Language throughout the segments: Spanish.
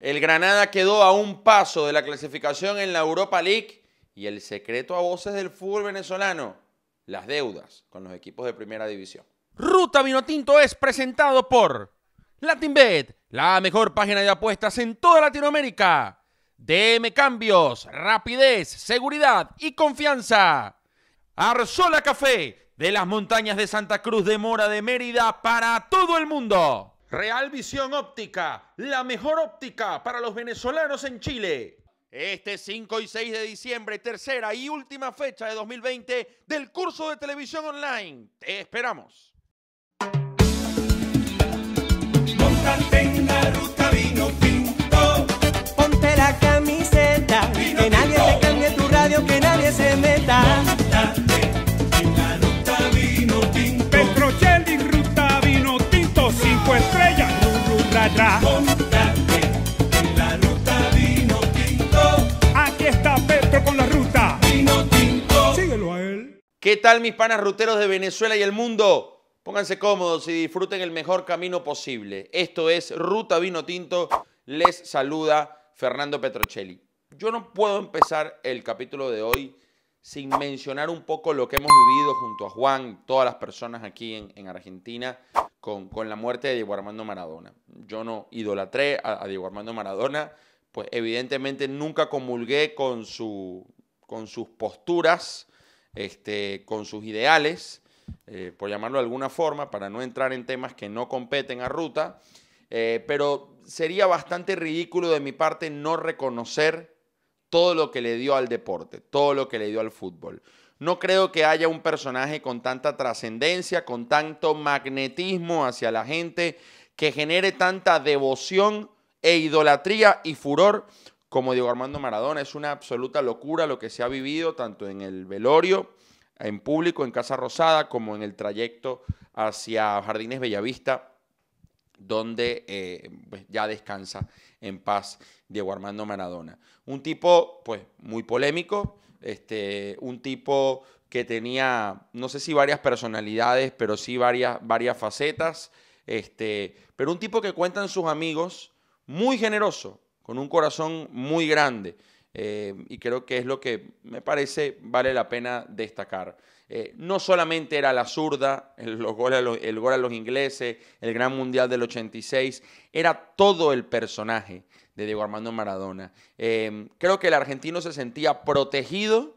El Granada quedó a un paso de la clasificación en la Europa League y el secreto a voces del fútbol venezolano, las deudas con los equipos de primera división. Ruta Vinotinto es presentado por LatinBet, la mejor página de apuestas en toda Latinoamérica. DM Cambios, rapidez, seguridad y confianza. Arzola Café, de las montañas de Santa Cruz de Mora de Mérida para todo el mundo. Real Visión Óptica, la mejor óptica para los venezolanos en Chile. Este 5 y 6 de diciembre, tercera y última fecha de 2020 del curso de televisión online. Te esperamos. Vino Ponte la camiseta. que nadie te cambie tu radio, que nadie se meta. atrás. la ruta vino tinto. Aquí está con la ruta. tinto. Síguelo a él. ¿Qué tal mis panas ruteros de Venezuela y el mundo? Pónganse cómodos y disfruten el mejor camino posible. Esto es Ruta Vino Tinto. Les saluda Fernando Petrocelli. Yo no puedo empezar el capítulo de hoy sin mencionar un poco lo que hemos vivido junto a Juan, todas las personas aquí en, Argentina, con, la muerte de Diego Armando Maradona. Yo no idolatré a, Diego Armando Maradona, pues evidentemente nunca comulgué con, su, con sus posturas, este, con sus ideales, eh, por llamarlo de alguna forma, para no entrar en temas que no competen a Ruta, eh, pero sería bastante ridículo de mi parte no reconocer todo lo que le dio al deporte, todo lo que le dio al fútbol. No creo que haya un personaje con tanta trascendencia, con tanto magnetismo hacia la gente, que genere tanta devoción e idolatría y furor como Diego Armando Maradona. Es una absoluta locura lo que se ha vivido tanto en el velorio, en público, en Casa Rosada, como en el trayecto hacia Jardines Bellavista donde eh, pues, ya descansa en paz Diego Armando Maradona. Un tipo pues muy polémico, este, un tipo que tenía, no sé si varias personalidades, pero sí varias, varias facetas, este, pero un tipo que cuentan sus amigos muy generoso, con un corazón muy grande, eh, y creo que es lo que me parece vale la pena destacar. Eh, no solamente era la zurda, el, el, gol a los ingleses, el Gran Mundial del 86, era todo el personaje de Diego Armando Maradona. Em, creo que el argentino se sentía protegido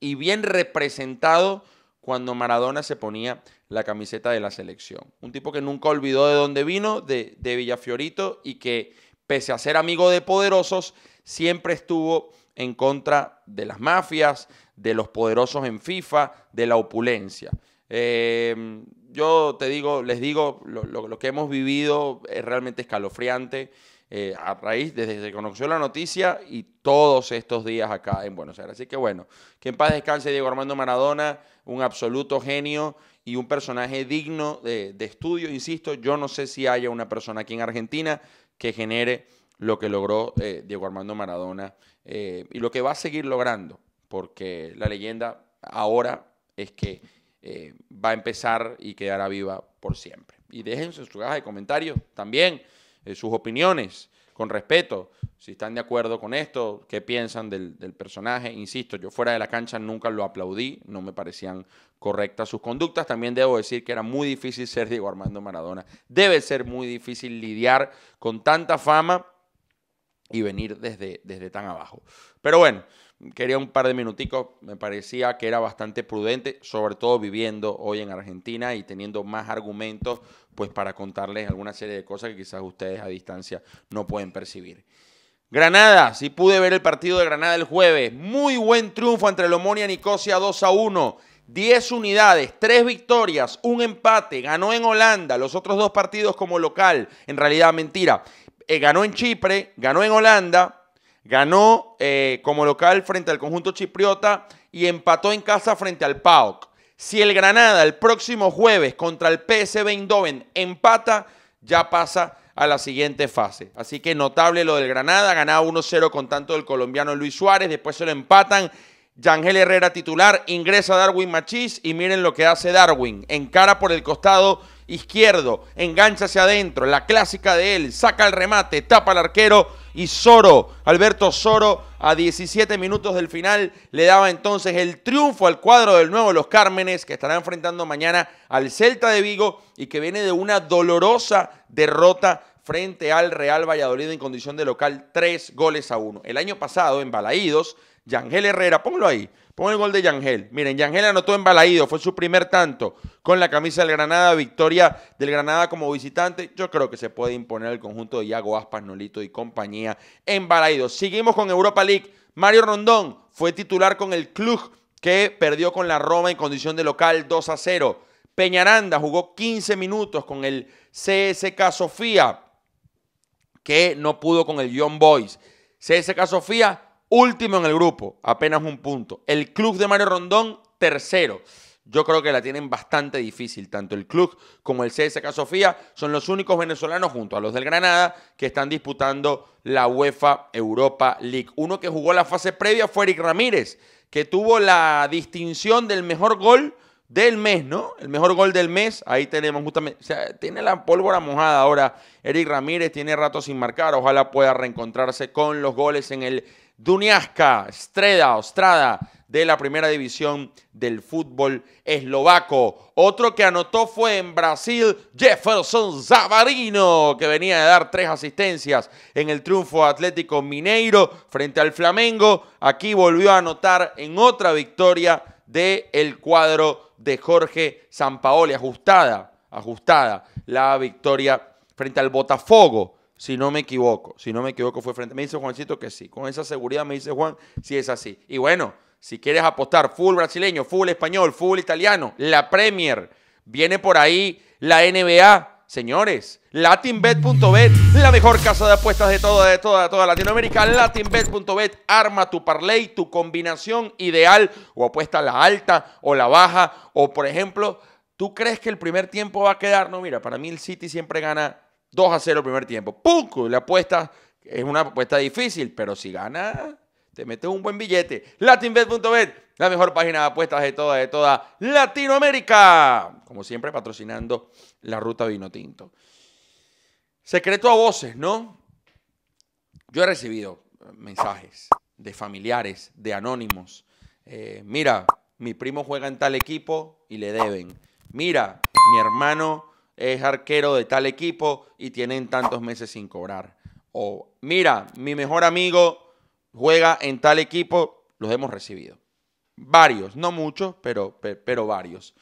y bien representado cuando Maradona se ponía la camiseta de la selección. Un tipo que nunca olvidó de dónde vino, de, de Villafiorito, y que pese a ser amigo de poderosos, siempre estuvo en contra de las mafias, de los poderosos en FIFA, de la opulencia. Eh, yo te digo, les digo, lo, que hemos vivido es realmente escalofriante eh, a raíz, desde que conoció la noticia y todos estos días acá en Buenos Aires. Así que bueno, que en paz descanse Diego Armando Maradona, un absoluto genio y un personaje digno de estudio, insisto, yo no sé si haya una persona aquí en Argentina que genere lo que logró eh, Diego Armando Maradona eh, y lo que va a seguir logrando, porque la leyenda ahora es que eh, va a empezar y quedará viva por siempre. Y déjense sus su de comentarios también sus opiniones con respeto, si están de acuerdo con esto, qué piensan del, personaje. Insisto, yo fuera de la cancha nunca lo aplaudí, no me parecían correctas sus conductas. También debo decir que era muy difícil ser Diego Armando Maradona. Debe ser muy difícil lidiar con tanta fama y venir desde, desde tan abajo. Pero bueno, quería un par de minuticos, me parecía que era bastante prudente, sobre todo viviendo hoy en Argentina y teniendo más argumentos pues para contarles alguna serie de cosas que quizás ustedes a distancia no pueden percibir. Granada, si sí pude ver el partido de Granada el jueves, muy buen triunfo entre Lomón y Nicosia 2 a 1. 10 unidades, 3 victorias, un empate, ganó en Holanda, los otros dos partidos como local, en realidad mentira, eh, ganó en Chipre, ganó en Holanda, ganó eh, como local frente al conjunto chipriota y empató en casa frente al PAOK. Si el Granada el próximo jueves contra el PSV Eindhoven empata, ya pasa a la siguiente fase. Así que notable lo del Granada, ganado 1-0 con tanto del colombiano Luis Suárez, después se lo empatan. Yangel Herrera titular, ingresa Darwin Machís y miren lo que hace Darwin. Encara por el costado izquierdo, engancha hacia adentro, la clásica de él, saca el remate, tapa al arquero y Soro, Alberto Soro, a 17 minutos del final, le daba entonces el triunfo al cuadro del nuevo Los Cármenes, que estará enfrentando mañana al Celta de Vigo y que viene de una dolorosa derrota frente al Real Valladolid en condición de local, tres goles a uno. El año pasado, en Balaídos, Yangel Herrera, póngalo ahí, Pon el gol de Yangel. Miren, Yangel anotó en Balaído, fue su primer tanto con la camisa del Granada, victoria del Granada como visitante. Yo creo que se puede imponer el conjunto de Iago Aspas, Nolito y compañía en Balaído. Seguimos con Europa League. Mario Rondón fue titular con el club que perdió con la Roma en condición de local 2 a 0. Peñaranda jugó 15 minutos con el CSK Sofía, que no pudo con el John Boys. CSK Sofía último en el grupo, apenas un punto. El club de Mario Rondón, tercero. Yo creo que la tienen bastante difícil. Tanto el club como el CSK Sofía son los únicos venezolanos junto a los del Granada que están disputando la UEFA Europa League. Uno que jugó la fase previa fue Eric Ramírez, que tuvo la distinción del mejor gol del mes, ¿no? El mejor gol del mes. Ahí tenemos justamente. O sea, tiene la pólvora mojada ahora. Eric Ramírez tiene rato sin marcar. Ojalá pueda reencontrarse con los goles en el Duniasca, Streda, Ostrada de la primera división del fútbol eslovaco. Otro que anotó fue en Brasil Jefferson Zavarino, que venía de dar tres asistencias en el triunfo Atlético Mineiro frente al Flamengo. Aquí volvió a anotar en otra victoria del el cuadro de Jorge Sampaoli. Ajustada, ajustada la victoria frente al Botafogo si no me equivoco. Si no me equivoco fue frente. Me dice Juancito que sí. Con esa seguridad me dice Juan si es así. Y bueno, si quieres apostar full brasileño, full español, full italiano, la Premier, viene por ahí la NBA. Señores, latinbet.bet, la mejor casa de apuestas de toda, de toda, toda Latinoamérica. Latinbet.bet, arma tu parlay, tu combinación ideal o apuesta la alta o la baja. O, por ejemplo, ¿tú crees que el primer tiempo va a quedar? No, mira, para mí el City siempre gana 2 a 0 el primer tiempo. ¡Pum! La apuesta es una apuesta difícil, pero si gana, te metes un buen billete. Latinbet.bet, la mejor página de apuestas de toda, de toda Latinoamérica. Como siempre, patrocinando la ruta Vino Tinto. Secreto a voces, ¿no? Yo he recibido mensajes de familiares, de anónimos. Eh, mira, mi primo juega en tal equipo y le deben. Mira, mi hermano es arquero de tal equipo y tienen tantos meses sin cobrar. O mira, mi mejor amigo juega en tal equipo, los hemos recibido. Varios, no muchos, pero, pero varios.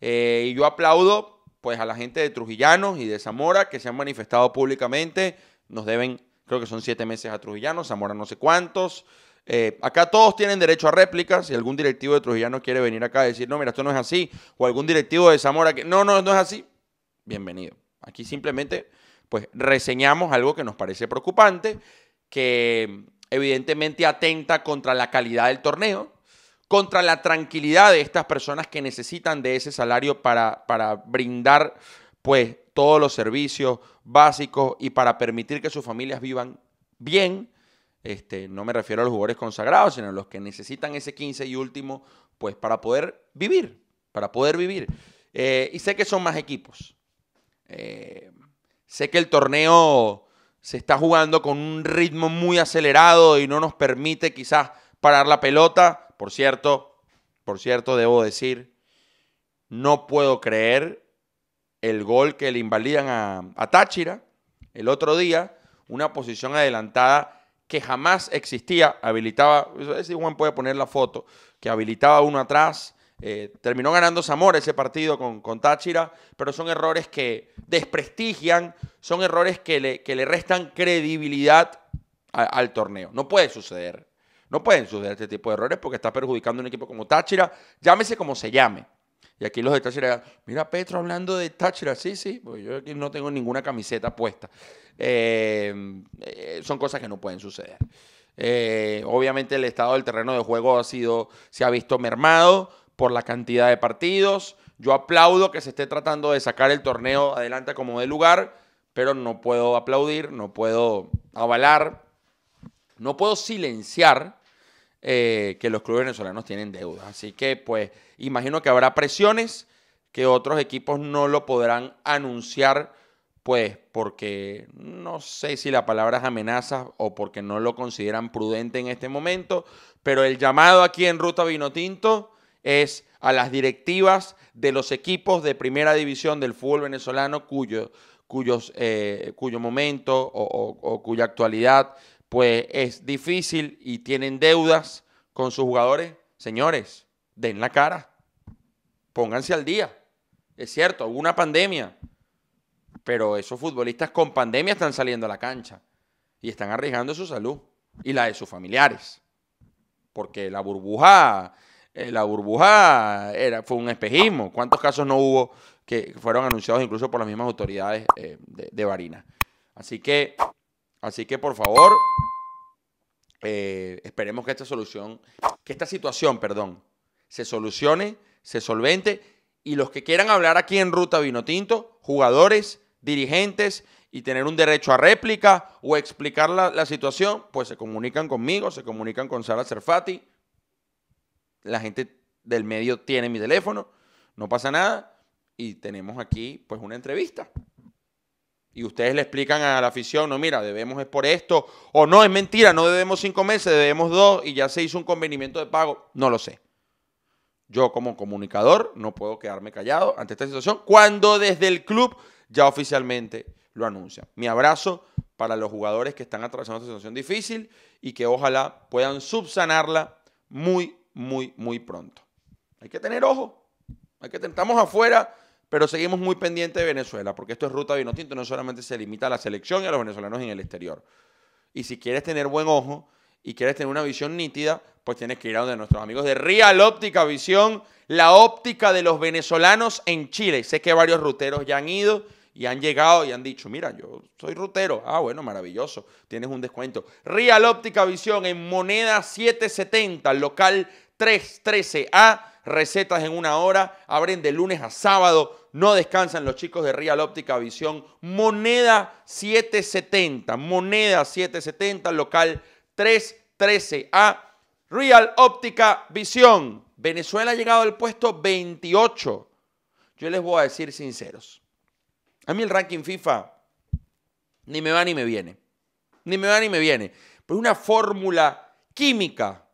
Eh, y yo aplaudo pues a la gente de Trujillanos y de Zamora que se han manifestado públicamente. Nos deben, creo que son siete meses a Trujillanos, Zamora no sé cuántos. Eh, acá todos tienen derecho a réplicas. Si algún directivo de Trujillanos quiere venir acá a decir, no, mira, esto no es así, o algún directivo de Zamora que, no, no, no es así, bienvenido. Aquí simplemente, pues, reseñamos algo que nos parece preocupante, que evidentemente atenta contra la calidad del torneo, contra la tranquilidad de estas personas que necesitan de ese salario para, para brindar, pues, todos los servicios básicos y para permitir que sus familias vivan bien. Este, no me refiero a los jugadores consagrados, sino a los que necesitan ese 15 y último, pues para poder vivir, para poder vivir. Eh, y sé que son más equipos, eh, sé que el torneo se está jugando con un ritmo muy acelerado y no nos permite quizás parar la pelota. Por cierto, por cierto, debo decir, no puedo creer el gol que le invalidan a, Táchira el otro día, una posición adelantada que jamás existía, habilitaba, Si Juan puede poner la foto, que habilitaba uno atrás, eh, terminó ganando Zamora ese partido con, Táchira, pero son errores que desprestigian, son errores que le, que le restan credibilidad al torneo. No puede suceder. No pueden suceder este tipo de errores porque está perjudicando un equipo como Táchira, llámese como se llame. Y aquí los de Táchira, mira Petro hablando de Táchira, sí, sí, porque yo aquí no tengo ninguna camiseta puesta. Eh, eh, son cosas que no pueden suceder. obviamente el estado del terreno de juego ha sido, se ha visto mermado, por la cantidad de partidos. Yo aplaudo que se esté tratando de sacar el torneo adelante como de lugar, pero no puedo aplaudir, no puedo avalar, no puedo silenciar eh, que los clubes venezolanos tienen deuda. Así que, pues, imagino que habrá presiones que otros equipos no lo podrán anunciar, pues, porque no sé si la palabra es amenaza o porque no lo consideran prudente en este momento, pero el llamado aquí en Ruta Vinotinto es a las directivas de los equipos de primera división del fútbol venezolano cuyo, cuyos, eh, cuyo momento o, cuya actualidad pues es difícil y tienen deudas con sus jugadores. Señores, den la cara, pónganse al día. Es cierto, hubo una pandemia, pero esos futbolistas con pandemia están saliendo a la cancha y están arriesgando su salud y la de sus familiares. Porque la burbuja eh, la burbuja era, fue un espejismo. ¿Cuántos casos no hubo que fueron anunciados incluso por las mismas autoridades eh, de, de, Así que, así que por favor, eh, esperemos que esta solución, que esta situación, perdón, se solucione, se solvente y los que quieran hablar aquí en Ruta Vinotinto, jugadores, dirigentes y tener un derecho a réplica o explicar la, la situación, pues se comunican conmigo, se comunican con Sara Cerfati la gente del medio tiene mi teléfono, no pasa nada y tenemos aquí pues una entrevista. Y ustedes le explican a la afición, no, mira, debemos es por esto, o no, es mentira, no debemos cinco meses, debemos dos y ya se hizo un convenimiento de pago, no lo sé. Yo como comunicador no puedo quedarme callado ante esta situación cuando desde el club ya oficialmente lo anuncia. Mi abrazo para los jugadores que están atravesando esta situación difícil y que ojalá puedan subsanarla muy muy, muy pronto. Hay que tener ojo. Hay que estamos afuera, pero seguimos muy pendientes de Venezuela, porque esto es ruta vino tinto, no solamente se limita a la selección y a los venezolanos en el exterior. Y si quieres tener buen ojo y quieres tener una visión nítida, pues tienes que ir a donde nuestros amigos de Real Óptica Visión, la óptica de los venezolanos en Chile. Sé que varios ruteros ya han ido y han llegado y han dicho, mira, yo soy rutero. Ah, bueno, maravilloso, tienes un descuento. Real Óptica Visión en moneda 770, local 313A. Recetas en una hora. Abren de lunes a sábado. No descansan los chicos de Real Óptica Visión. Moneda 770. Moneda 770. Local 313A. Real Óptica Visión. Venezuela ha llegado al puesto 28. Yo les voy a decir sinceros. A mí el ranking FIFA ni me va ni me viene. Ni me va ni me viene. por una fórmula química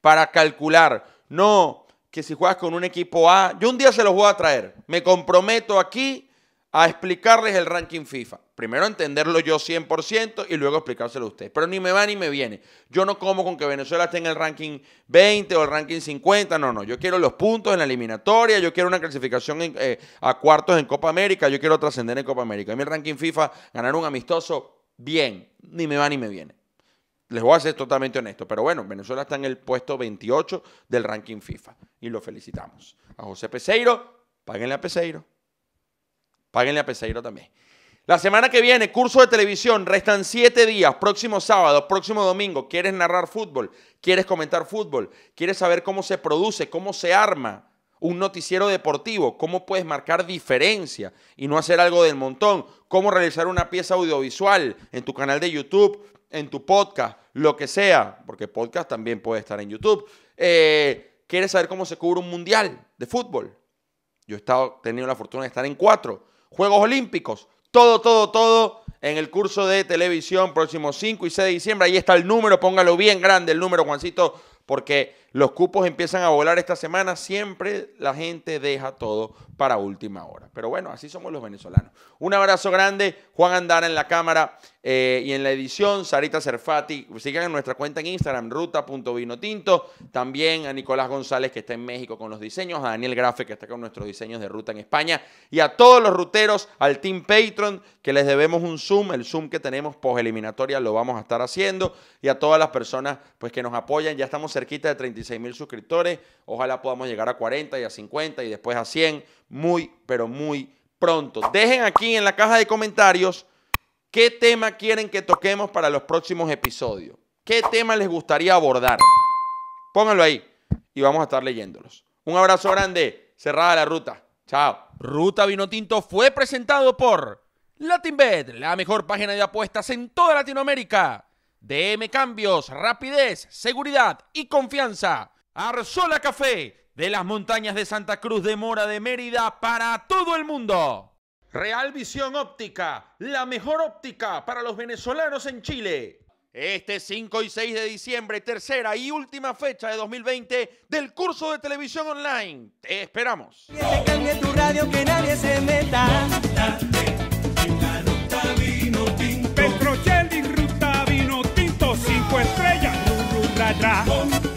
para calcular. No, que si juegas con un equipo A, yo un día se los voy a traer. Me comprometo aquí a explicarles el ranking FIFA. Primero entenderlo yo 100% y luego explicárselo a ustedes. Pero ni me va ni me viene. Yo no como con que Venezuela esté en el ranking 20 o el ranking 50. No, no. Yo quiero los puntos en la eliminatoria. Yo quiero una clasificación eh, a cuartos en Copa América. Yo quiero trascender en Copa América. A mí el ranking FIFA, ganar un amistoso, bien. Ni me va ni me viene. Les voy a ser totalmente honesto, pero bueno, Venezuela está en el puesto 28 del ranking FIFA y lo felicitamos. A José Peseiro, páguenle a Peseiro. Páguenle a Peseiro también. La semana que viene, curso de televisión, restan siete días, próximo sábado, próximo domingo. ¿Quieres narrar fútbol? ¿Quieres comentar fútbol? ¿Quieres saber cómo se produce, cómo se arma un noticiero deportivo? ¿Cómo puedes marcar diferencia y no hacer algo del montón? ¿Cómo realizar una pieza audiovisual en tu canal de YouTube? en tu podcast, lo que sea, porque podcast también puede estar en YouTube. Eh, ¿Quieres saber cómo se cubre un mundial de fútbol? Yo he estado, tenido la fortuna de estar en cuatro. Juegos Olímpicos, todo, todo, todo en el curso de televisión próximo 5 y 6 de diciembre. Ahí está el número, póngalo bien grande el número, Juancito, porque los cupos empiezan a volar esta semana. Siempre la gente deja todo para última hora. Pero bueno, así somos los venezolanos. Un abrazo grande. Juan Andara en la cámara eh, y en la edición. Sarita Cerfati. Sigan en nuestra cuenta en Instagram, ruta.vinotinto. También a Nicolás González, que está en México con los diseños. A Daniel Grafe, que está con nuestros diseños de ruta en España. Y a todos los ruteros, al Team Patreon, que les debemos un Zoom. El Zoom que tenemos post eliminatoria lo vamos a estar haciendo. Y a todas las personas pues, que nos apoyan. Ya estamos cerquita de 35 16 mil suscriptores. Ojalá podamos llegar a 40 y a 50 y después a 100 muy, pero muy pronto. Dejen aquí en la caja de comentarios qué tema quieren que toquemos para los próximos episodios. ¿Qué tema les gustaría abordar? Pónganlo ahí y vamos a estar leyéndolos. Un abrazo grande. Cerrada la ruta. Chao. Ruta Vino Tinto fue presentado por LatinBet, la mejor página de apuestas en toda Latinoamérica. DM Cambios, rapidez, seguridad y confianza. Arzola Café, de las montañas de Santa Cruz de Mora de Mérida para todo el mundo. Real Visión Óptica, la mejor óptica para los venezolanos en Chile. Este 5 y 6 de diciembre, tercera y última fecha de 2020 del curso de televisión online. Te esperamos. tu radio, que nadie se meta. estrella, ru, ru, ra, ra.